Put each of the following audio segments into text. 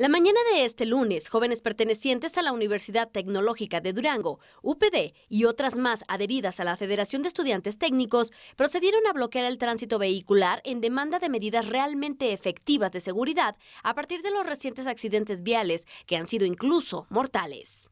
La mañana de este lunes, jóvenes pertenecientes a la Universidad Tecnológica de Durango, UPD y otras más adheridas a la Federación de Estudiantes Técnicos procedieron a bloquear el tránsito vehicular en demanda de medidas realmente efectivas de seguridad a partir de los recientes accidentes viales que han sido incluso mortales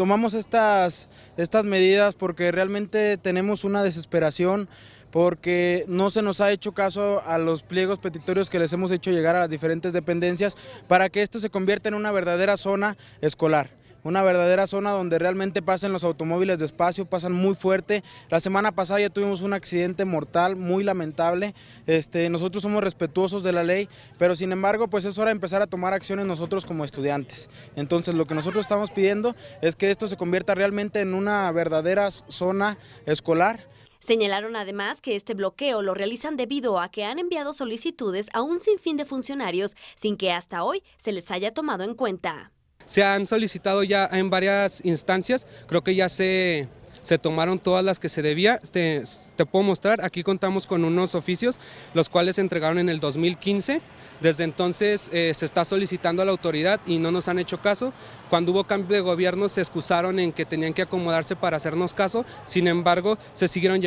tomamos estas, estas medidas porque realmente tenemos una desesperación porque no se nos ha hecho caso a los pliegos petitorios que les hemos hecho llegar a las diferentes dependencias para que esto se convierta en una verdadera zona escolar una verdadera zona donde realmente pasen los automóviles despacio, pasan muy fuerte. La semana pasada ya tuvimos un accidente mortal muy lamentable. Este, nosotros somos respetuosos de la ley, pero sin embargo, pues es hora de empezar a tomar acciones nosotros como estudiantes. Entonces, lo que nosotros estamos pidiendo es que esto se convierta realmente en una verdadera zona escolar. Señalaron además que este bloqueo lo realizan debido a que han enviado solicitudes a un sinfín de funcionarios sin que hasta hoy se les haya tomado en cuenta. Se han solicitado ya en varias instancias, creo que ya se, se tomaron todas las que se debía. Te, puedo mostrar, aquí contamos con unos oficios, los cuales se entregaron en el 2015. Desde entonces eh, se está solicitando a la autoridad y no nos han hecho caso. Cuando hubo cambio de gobierno se excusaron en que tenían que acomodarse para hacernos caso. Sin embargo, se siguieron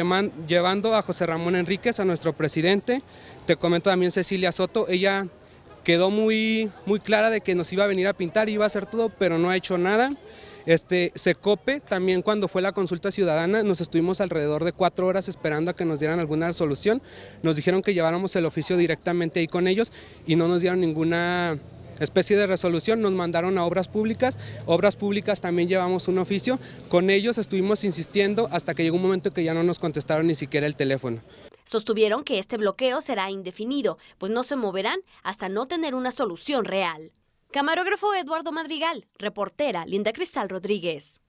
llevando a José Ramón Enríquez, a nuestro presidente. Te comento también Cecilia Soto, ella quedó muy, muy clara de que nos iba a venir a pintar, iba a hacer todo, pero no ha hecho nada. Este, cope. también cuando fue la consulta ciudadana, nos estuvimos alrededor de cuatro horas esperando a que nos dieran alguna resolución. Nos dijeron que lleváramos el oficio directamente ahí con ellos y no nos dieron ninguna especie de resolución, nos mandaron a obras públicas, obras públicas también llevamos un oficio, con ellos estuvimos insistiendo hasta que llegó un momento que ya no nos contestaron ni siquiera el teléfono. Sostuvieron que este bloqueo será indefinido, pues no se moverán hasta no tener una solución real. Camarógrafo Eduardo Madrigal, reportera Linda Cristal Rodríguez.